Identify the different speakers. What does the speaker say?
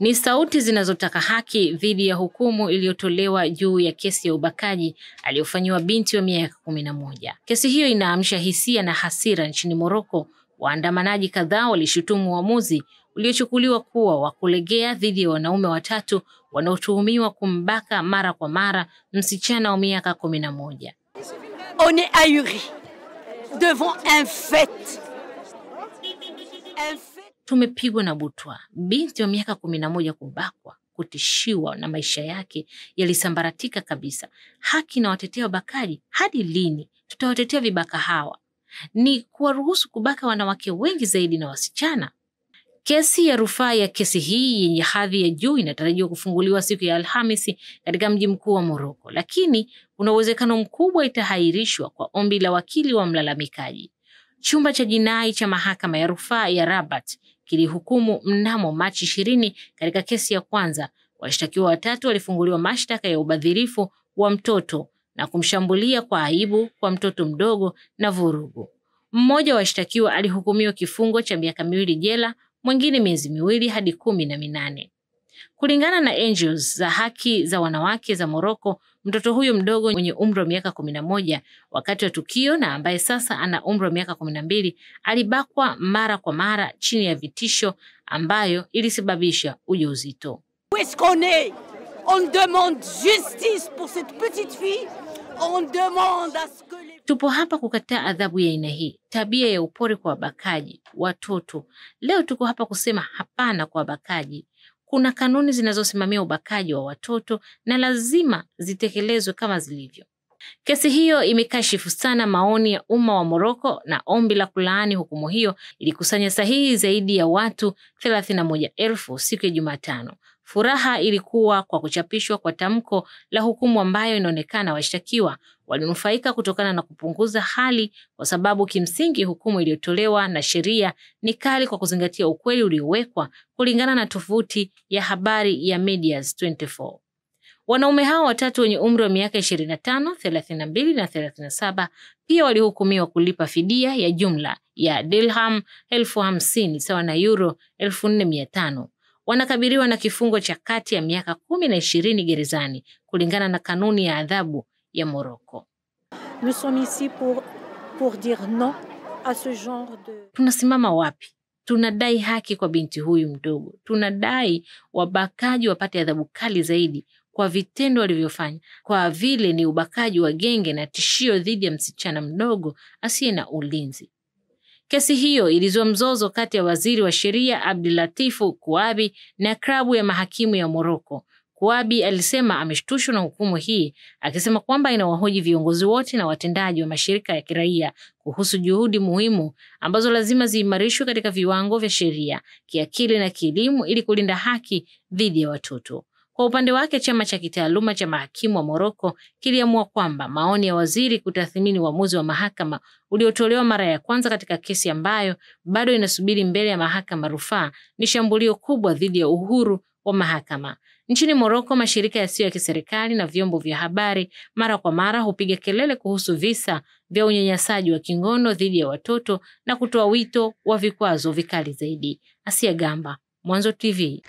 Speaker 1: Ni sauti zinazotaka haki dhidi ya hukumu iliyotolewa juu ya kesi ya ubakaji aliyofanyiwa binti wa miaka kumi na moja. Kesi hiyo inaamsha hisia na hasira nchini Moroko. Waandamanaji kadhaa walishutumu uamuzi uliochukuliwa kuwa wa kulegea dhidi ya wanaume watatu wanaotuhumiwa kumbaka mara kwa mara msichana wa miaka kumi na moja. On est ahuri devant un fait. Un fait. Tumepigwa na butwa. Binti wa miaka kumi na moja kubakwa, kutishiwa na maisha yake yalisambaratika kabisa. Haki na watetea wabakaji, hadi lini tutawatetea vibaka hawa? Ni kuwaruhusu kubaka wanawake wengi zaidi na wasichana. Kesi ya rufaa ya kesi hii yenye hadhi ya juu inatarajiwa kufunguliwa siku ya Alhamisi katika mji mkuu wa Moroko, lakini kuna uwezekano mkubwa itahairishwa kwa ombi la wakili wa mlalamikaji. Chumba cha jinai cha mahakama ya rufaa ya Rabat kilihukumu mnamo Machi ishirini katika kesi ya kwanza. Washtakiwa watatu walifunguliwa mashtaka ya ubadhirifu wa mtoto na kumshambulia kwa aibu kwa mtoto mdogo na vurugu. Mmoja wa washtakiwa alihukumiwa kifungo cha miaka miwili jela, mwingine miezi miwili hadi kumi na minane. Kulingana na NGOs za haki za wanawake za Moroko, mtoto huyo mdogo mwenye umri wa miaka kumi na moja wakati wa tukio na ambaye sasa ana umri wa miaka kumi na mbili alibakwa mara kwa mara chini ya vitisho ambayo ilisababisha ujauzito. Tupo hapa kukataa adhabu ya aina hii, tabia ya upore kwa wabakaji watoto. Leo tuko hapa kusema hapana kwa wabakaji kuna kanuni zinazosimamia ubakaji wa watoto na lazima zitekelezwe kama zilivyo. Kesi hiyo imekashifu sana maoni ya umma wa Moroko na ombi la kulaani hukumu hiyo ilikusanya sahihi zaidi ya watu elfu siku ya Jumatano. Furaha ilikuwa kwa kuchapishwa kwa tamko la hukumu ambayo inaonekana washtakiwa walinufaika kutokana na kupunguza hali, kwa sababu kimsingi hukumu iliyotolewa na sheria ni kali kwa kuzingatia ukweli uliowekwa, kulingana na tovuti ya habari ya Medias 24. Wanaume hao watatu wenye umri wa miaka 25, 32 na 37 pia walihukumiwa kulipa fidia ya jumla ya dirham elfu hamsini sawa na euro 4500. Wanakabiliwa na kifungo cha kati ya miaka kumi na ishirini gerezani kulingana na kanuni ya adhabu ya Moroko. Tunasimama wapi? Tunadai haki kwa binti huyu mdogo. Tunadai wabakaji wapate adhabu kali zaidi kwa vitendo walivyofanya, kwa vile ni ubakaji wa genge na tishio dhidi ya msichana mdogo asiye na ulinzi. Kesi hiyo ilizua mzozo kati ya waziri wa sheria Abdulatifu Kuabi na klabu ya mahakimu ya Moroko Kuabi alisema ameshtushwa na hukumu hii, akisema kwamba inawahoji viongozi wote na watendaji wa mashirika ya kiraia kuhusu juhudi muhimu ambazo lazima ziimarishwe katika viwango vya sheria, kiakili na kielimu ili kulinda haki dhidi ya watoto. Kwa upande wake, chama cha kitaaluma cha mahakimu wa Moroko kiliamua kwamba maoni ya waziri kutathmini uamuzi wa mahakama uliotolewa mara ya kwanza katika kesi ambayo bado inasubiri mbele ya mahakama rufaa ni shambulio kubwa dhidi ya uhuru wa mahakama. Nchini Moroko, mashirika yasiyo ya kiserikali na vyombo vya habari mara kwa mara hupiga kelele kuhusu visa vya unyanyasaji wa kingono dhidi ya watoto na kutoa wito wa vikwazo vikali zaidi. Asia Gamba, Mwanzo TV.